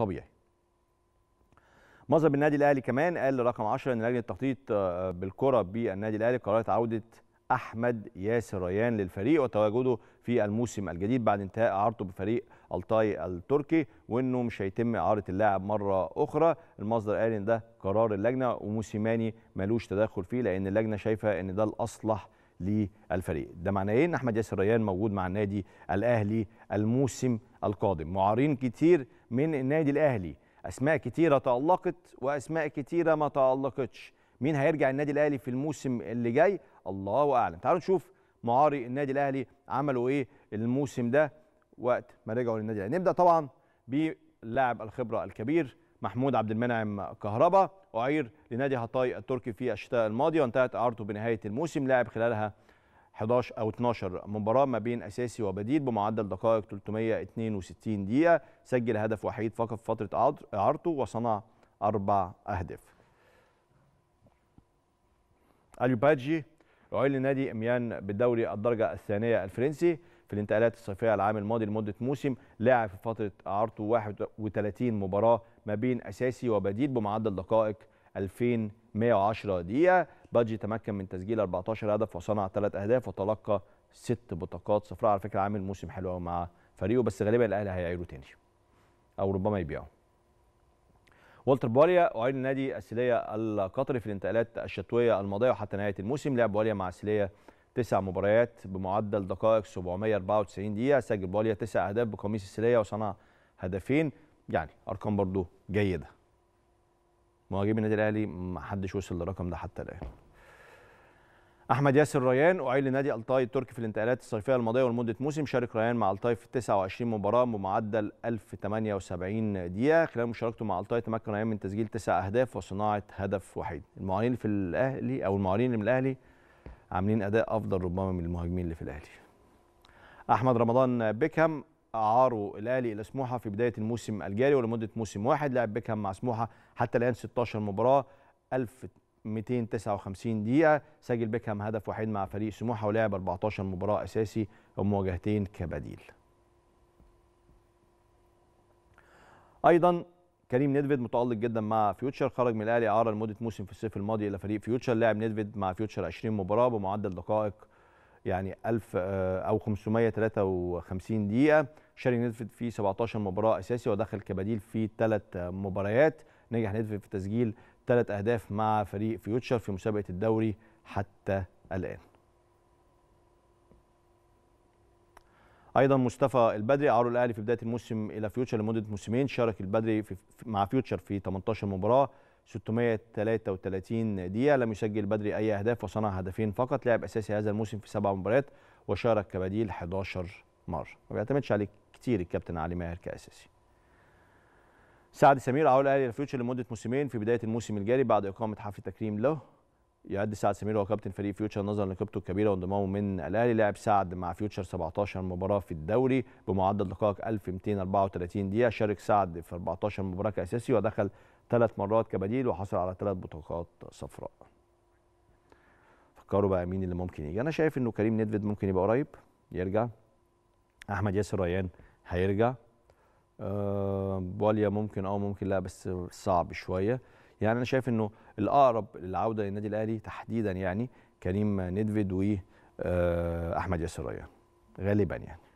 طبيعي مظهر النادي الاهلي كمان قال رقم 10 ان لجنه التخطيط آه، بالكره بالنادي الاهلي قررت عوده احمد ياسر ريان للفريق وتواجده في الموسم الجديد بعد انتهاء اعارته بفريق التاي التركي وانه مش هيتم اعاره اللاعب مره اخرى المصدر قال ان ده قرار اللجنه وموسيماني ملوش تدخل فيه لان اللجنه شايفه ان ده الاصلح للفريق ده معناه ايه ان احمد ياسر ريان موجود مع النادي الاهلي الموسم القادم معارين كتير من النادي الاهلي اسماء كتيره تالقت واسماء كتيره ما تالقتش مين هيرجع النادي الاهلي في الموسم اللي جاي الله اعلم تعالوا نشوف معاري النادي الاهلي عملوا ايه الموسم ده وقت ما رجعوا للنادي الاهلي نبدا طبعا بلاعب الخبره الكبير محمود عبد المنعم كهربا اعير لنادي هطاي التركي في الشتاء الماضي وانتهت اعارته بنهايه الموسم لعب خلالها 11 او 12 مباراه ما بين اساسي وبديل بمعدل دقائق 362 دقيقه سجل هدف وحيد فقط في فتره اعارته وصنع اربع اهداف اليوباجي عين لنادي اميان بالدوري الدرجه الثانيه الفرنسي في الانتقالات الصيفيه العام الماضي لمده موسم لاعب في فتره اعارته 31 مباراه ما بين اساسي وبديل بمعدل دقائق 2110 دقيقه بادجي تمكن من تسجيل 14 هدف وصنع ثلاث اهداف وتلقى ست بطاقات صفراء على فكره عامل موسم حلو مع فريقه بس غالبا الاهلي هيعيره تاني او ربما يبيعه والتر بواليا أعين نادي السيلية القطري في الانتقالات الشتوية الماضية وحتى نهاية الموسم لعب بواليا مع السيلية تسع مباريات بمعدل دقائق 794 دقيقة سجل بواليا تسع أهداف بقميص السيلية وصنع هدفين يعني أرقام برضو جيدة مهاجمي النادي الاهلي ما حدش وصل للرقم ده حتى الان احمد ياسر ريان اعيل لنادي التاي التركي في الانتقالات الصيفيه الماضيه ولمده موسم شارك ريان مع التاي في 29 مباراه بمعدل 1078 دقيقه خلال مشاركته مع التاي تمكن ريان من تسجيل تسع اهداف وصناعه هدف وحيد المعارين في الاهلي او المعارين من الاهلي عاملين اداء افضل ربما من المهاجمين اللي في الاهلي احمد رمضان بيكهام اعاره الاهلي الى سموحه في بدايه الموسم الجاري ولمده موسم واحد لعب بيكهام مع سموحه حتى الان 16 مباراه 1259 دقيقه سجل بيكهام هدف واحد مع فريق سموحه ولعب 14 مباراه اساسي ومواجهتين كبديل ايضا كريم نيدفيد متالق جدا مع فيوتشر خرج من الاهلي اعاره لمده موسم في الصيف الماضي الى فريق فيوتشر لعب نيدفيد مع فيوتشر 20 مباراه بمعدل دقائق يعني 1000 آه، او 553 دقيقه شاري نيدفيد في 17 مباراه اساسي ودخل كبديل في ثلاث مباريات نجح نيدفيد في تسجيل ثلاث اهداف مع فريق فيوتشر في مسابقه الدوري حتى الان ايضا مصطفى البدري اعاره الاهلي في بدايه الموسم الى فيوتشر لمده موسمين شارك البدري في مع فيوتشر في 18 مباراه 633 دقيقة لم يسجل بدري أي أهداف وصنع هدفين فقط لعب أساسي هذا الموسم في سبع مباريات وشارك كبديل 11 مرة ما بيعتمدش عليه كتير الكابتن علي ماهر كأساسي سعد سمير عول الاهلي الفيوتشر لمده موسمين في بدايه الموسم الجاري بعد اقامه حفل تكريم له يعد سعد سمير هو كابتن فريق فيوتشر نظرا لقيمته الكبيره وانضمامه من الاهلي لعب سعد مع فيوتشر 17 مباراه في الدوري بمعدل دقائق 1234 دقيقه شارك سعد في 14 مباراه كاساسي ودخل ثلاث مرات كبديل وحصل على ثلاث بطاقات صفراء فكروا بقى مين اللي ممكن يجي انا شايف انه كريم نيدفيد ممكن يبقى قريب يرجع احمد ياسر ريان هيرجع أه ممكن او آه، ممكن لا بس صعب شويه يعني انا شايف انه الاقرب للعوده للنادي الاهلي تحديدا يعني كريم نيدفيد و آه، احمد ياسر ريان غالبا يعني